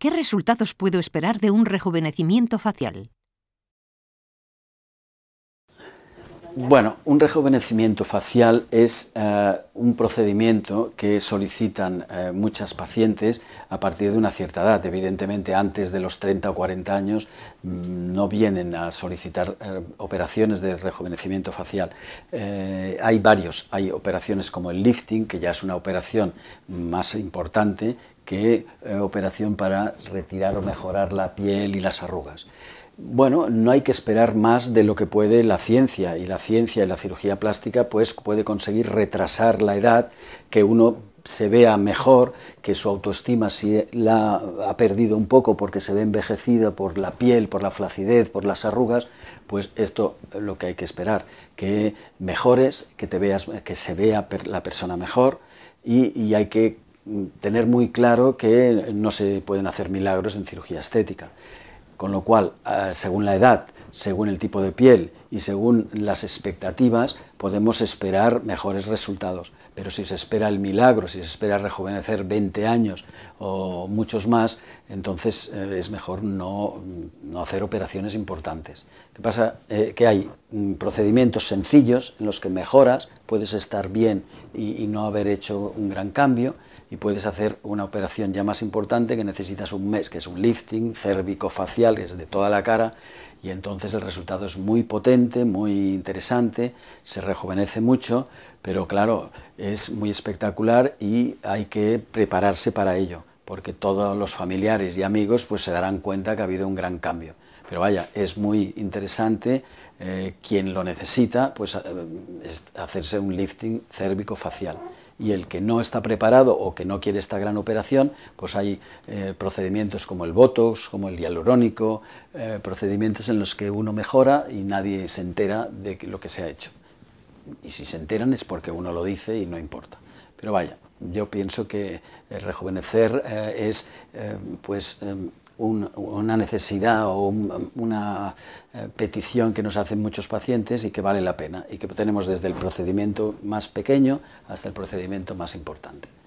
¿Qué resultados puedo esperar de un rejuvenecimiento facial? Bueno, un rejuvenecimiento facial es eh, un procedimiento que solicitan eh, muchas pacientes a partir de una cierta edad. Evidentemente, antes de los 30 o 40 años mm, no vienen a solicitar eh, operaciones de rejuvenecimiento facial. hay varios, hay operaciones como el lifting, que ya es una operación más importante que operación para retirar o mejorar la piel y las arrugas bueno, no hay que esperar más de lo que puede la ciencia y la ciencia y la cirugía plástica pues puede conseguir retrasar la edad que uno se vea mejor, que su autoestima si la ha perdido un poco porque se ve envejecido por la piel, por la flacidez, por las arrugas, pues esto lo que hay que esperar, que mejores, que te veas que se vea la persona mejor y hay que tener muy claro que no se pueden hacer milagros en cirugía estética. Con lo cual, eh, según la edad, según el tipo de piel y según las expectativas, podemos esperar mejores resultados. Pero si se espera el milagro, si se espera rejuvenecer 20 años o muchos más, entonces eh, es mejor no, hacer operaciones importantes. ¿Qué pasa? Eh, que hay mm, procedimientos sencillos en los que mejoras, puedes estar bien y no haber hecho un gran cambio y puedes hacer una operación ya más importante que necesitas un mes, que es un lifting cervicofacial, que es de toda la cara, y entonces el resultado es muy potente, muy interesante, se rejuvenece mucho, pero claro, es muy espectacular y hay que prepararse para ello, porque todos los familiares y amigos pues se darán cuenta que ha habido un gran cambio. Pero vaya, es muy interesante eh, quien lo necesita, pues eh, hacerse un lifting cérvico facial y el que no está preparado o que no quiere esta gran operación, pues hay eh, procedimientos como el Botox, como el hialurónico, eh, procedimientos en los que uno mejora y nadie se entera de lo que se ha hecho. Y si se enteran es porque uno lo dice y no importa. Pero vaya, yo pienso que eh, rejuvenecer es pues em, una necesidad o una eh, petición que nos hacen muchos pacientes y que vale la pena y que tenemos desde el procedimiento más pequeño hasta el procedimiento más importante.